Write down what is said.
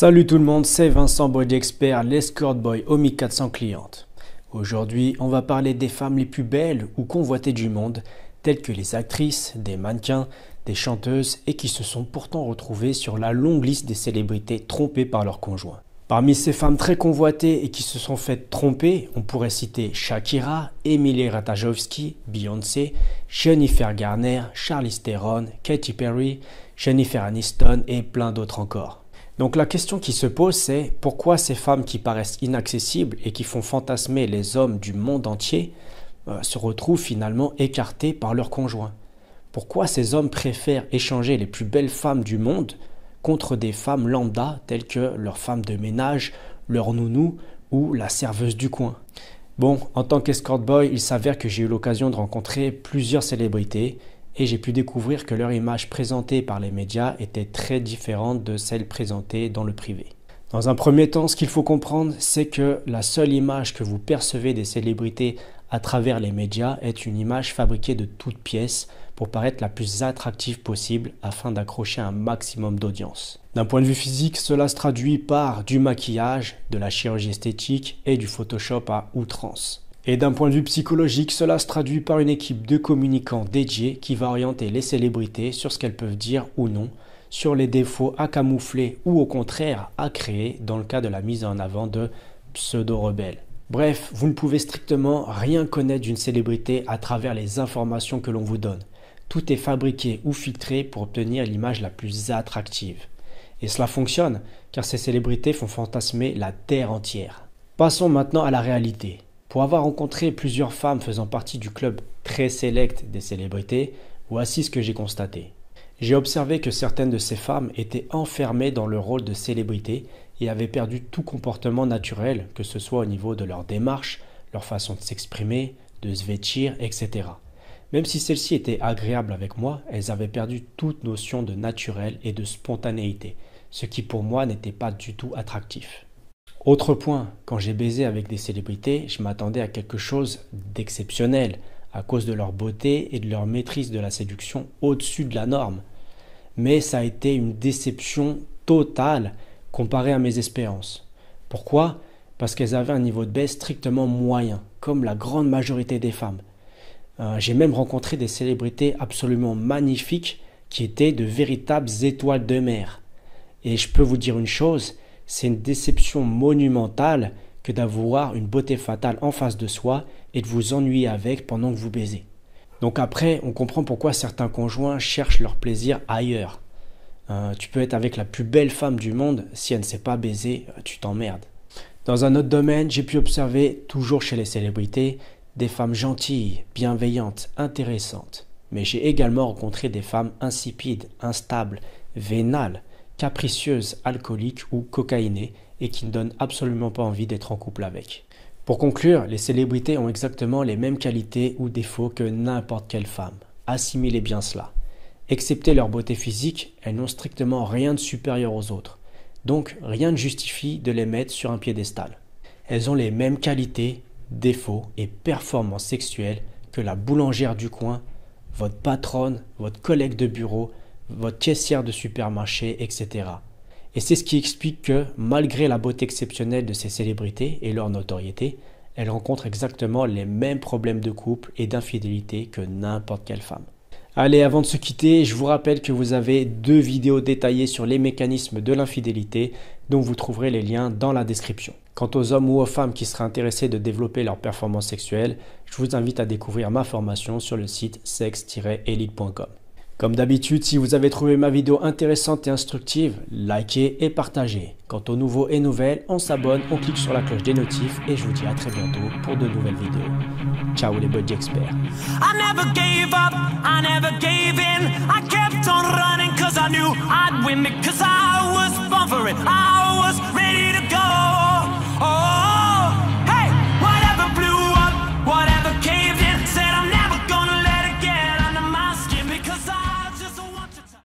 Salut tout le monde, c'est Vincent Boy Expert, l'escort boy Omi 400 clientes. Aujourd'hui, on va parler des femmes les plus belles ou convoitées du monde, telles que les actrices, des mannequins, des chanteuses et qui se sont pourtant retrouvées sur la longue liste des célébrités trompées par leurs conjoints. Parmi ces femmes très convoitées et qui se sont faites tromper, on pourrait citer Shakira, Emily Ratajowski, Beyoncé, Jennifer Garner, Charlize Theron, Katy Perry, Jennifer Aniston et plein d'autres encore. Donc la question qui se pose, c'est pourquoi ces femmes qui paraissent inaccessibles et qui font fantasmer les hommes du monde entier euh, se retrouvent finalement écartées par leurs conjoints Pourquoi ces hommes préfèrent échanger les plus belles femmes du monde contre des femmes lambda telles que leur femme de ménage, leur nounou ou la serveuse du coin Bon, en tant qu'escort boy, il s'avère que j'ai eu l'occasion de rencontrer plusieurs célébrités et j'ai pu découvrir que leur image présentée par les médias était très différente de celle présentée dans le privé. Dans un premier temps, ce qu'il faut comprendre, c'est que la seule image que vous percevez des célébrités à travers les médias est une image fabriquée de toutes pièces pour paraître la plus attractive possible afin d'accrocher un maximum d'audience. D'un point de vue physique, cela se traduit par du maquillage, de la chirurgie esthétique et du Photoshop à outrance. Et d'un point de vue psychologique, cela se traduit par une équipe de communicants dédiés qui va orienter les célébrités sur ce qu'elles peuvent dire ou non, sur les défauts à camoufler ou au contraire à créer dans le cas de la mise en avant de pseudo-rebelles. Bref, vous ne pouvez strictement rien connaître d'une célébrité à travers les informations que l'on vous donne. Tout est fabriqué ou filtré pour obtenir l'image la plus attractive. Et cela fonctionne, car ces célébrités font fantasmer la Terre entière. Passons maintenant à la réalité. Pour avoir rencontré plusieurs femmes faisant partie du club très sélect des célébrités, voici ce que j'ai constaté. J'ai observé que certaines de ces femmes étaient enfermées dans le rôle de célébrité et avaient perdu tout comportement naturel, que ce soit au niveau de leur démarche, leur façon de s'exprimer, de se vêtir, etc. Même si celles-ci étaient agréables avec moi, elles avaient perdu toute notion de naturel et de spontanéité, ce qui pour moi n'était pas du tout attractif. Autre point, quand j'ai baisé avec des célébrités, je m'attendais à quelque chose d'exceptionnel à cause de leur beauté et de leur maîtrise de la séduction au-dessus de la norme. Mais ça a été une déception totale comparée à mes espérances. Pourquoi Parce qu'elles avaient un niveau de baisse strictement moyen, comme la grande majorité des femmes. Euh, j'ai même rencontré des célébrités absolument magnifiques qui étaient de véritables étoiles de mer. Et je peux vous dire une chose, c'est une déception monumentale que d'avoir une beauté fatale en face de soi et de vous ennuyer avec pendant que vous baisez. Donc après, on comprend pourquoi certains conjoints cherchent leur plaisir ailleurs. Euh, tu peux être avec la plus belle femme du monde, si elle ne sait pas baiser, euh, tu t'emmerdes. Dans un autre domaine, j'ai pu observer, toujours chez les célébrités, des femmes gentilles, bienveillantes, intéressantes. Mais j'ai également rencontré des femmes insipides, instables, vénales, capricieuse, alcoolique ou cocaïnée et qui ne donne absolument pas envie d'être en couple avec. Pour conclure, les célébrités ont exactement les mêmes qualités ou défauts que n'importe quelle femme. Assimilez bien cela. Excepté leur beauté physique, elles n'ont strictement rien de supérieur aux autres. Donc rien ne justifie de les mettre sur un piédestal. Elles ont les mêmes qualités, défauts et performances sexuelles que la boulangère du coin, votre patronne, votre collègue de bureau, votre caissière de supermarché, etc. Et c'est ce qui explique que, malgré la beauté exceptionnelle de ces célébrités et leur notoriété, elles rencontrent exactement les mêmes problèmes de couple et d'infidélité que n'importe quelle femme. Allez, avant de se quitter, je vous rappelle que vous avez deux vidéos détaillées sur les mécanismes de l'infidélité, dont vous trouverez les liens dans la description. Quant aux hommes ou aux femmes qui seraient intéressés de développer leur performance sexuelle, je vous invite à découvrir ma formation sur le site sexe-elite.com. Comme d'habitude, si vous avez trouvé ma vidéo intéressante et instructive, likez et partagez. Quant aux nouveaux et nouvelles, on s'abonne, on clique sur la cloche des notifs et je vous dis à très bientôt pour de nouvelles vidéos. Ciao les buddy experts.